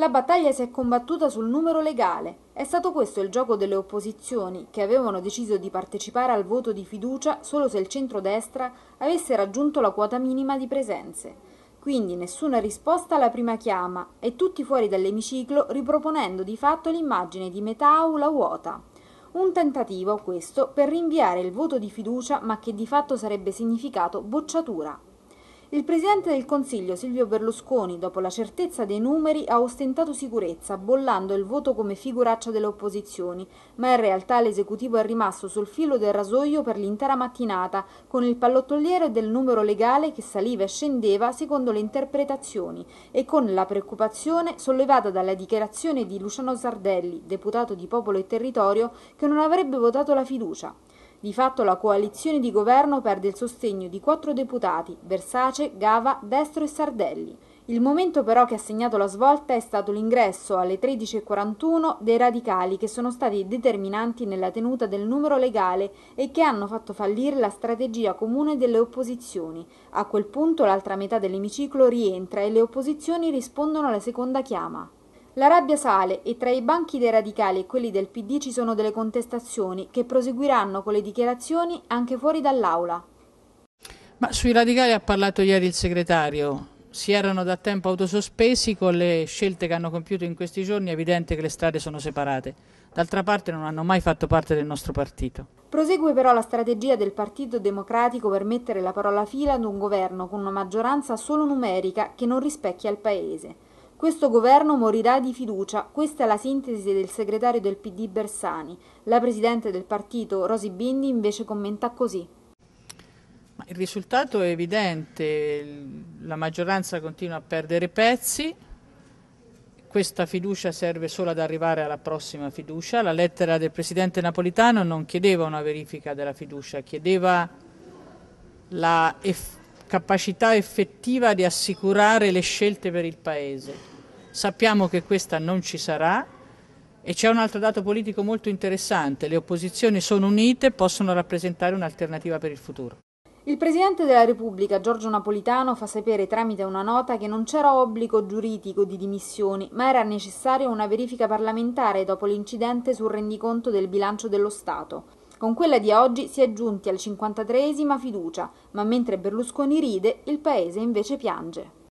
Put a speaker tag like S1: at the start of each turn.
S1: La battaglia si è combattuta sul numero legale. È stato questo il gioco delle opposizioni, che avevano deciso di partecipare al voto di fiducia solo se il centrodestra avesse raggiunto la quota minima di presenze. Quindi nessuna risposta alla prima chiama e tutti fuori dall'emiciclo riproponendo di fatto l'immagine di metà aula vuota. Un tentativo questo per rinviare il voto di fiducia ma che di fatto sarebbe significato bocciatura. Il presidente del Consiglio Silvio Berlusconi, dopo la certezza dei numeri, ha ostentato sicurezza, bollando il voto come figuraccia delle opposizioni, ma in realtà l'esecutivo è rimasto sul filo del rasoio per l'intera mattinata, con il pallottoliere del numero legale che saliva e scendeva secondo le interpretazioni e con la preoccupazione sollevata dalla dichiarazione di Luciano Sardelli, deputato di Popolo e Territorio, che non avrebbe votato la fiducia. Di fatto la coalizione di governo perde il sostegno di quattro deputati, Versace, Gava, Destro e Sardelli. Il momento però che ha segnato la svolta è stato l'ingresso alle 13.41 dei radicali che sono stati determinanti nella tenuta del numero legale e che hanno fatto fallire la strategia comune delle opposizioni. A quel punto l'altra metà dell'emiciclo rientra e le opposizioni rispondono alla seconda chiama. La rabbia sale e tra i banchi dei radicali e quelli del PD ci sono delle contestazioni che proseguiranno con le dichiarazioni anche fuori dall'aula.
S2: Ma sui radicali ha parlato ieri il segretario. Si erano da tempo autosospesi con le scelte che hanno compiuto in questi giorni, è evidente che le strade sono separate. D'altra parte non hanno mai fatto parte del nostro partito.
S1: Prosegue però la strategia del Partito Democratico per mettere la parola fila ad un governo con una maggioranza solo numerica che non rispecchia il Paese. Questo governo morirà di fiducia. Questa è la sintesi del segretario del PD Bersani. La presidente del partito Rosi Bindi invece commenta così.
S2: Il risultato è evidente, la maggioranza continua a perdere pezzi, questa fiducia serve solo ad arrivare alla prossima fiducia. La lettera del Presidente Napolitano non chiedeva una verifica della fiducia, chiedeva la eff capacità effettiva di assicurare le scelte per il Paese sappiamo che questa non ci sarà e c'è un altro dato politico molto interessante, le opposizioni sono unite, possono rappresentare un'alternativa per il futuro.
S1: Il Presidente della Repubblica Giorgio Napolitano fa sapere tramite una nota che non c'era obbligo giuridico di dimissioni, ma era necessaria una verifica parlamentare dopo l'incidente sul rendiconto del bilancio dello Stato. Con quella di oggi si è giunti al 53esima fiducia, ma mentre Berlusconi ride, il Paese invece piange.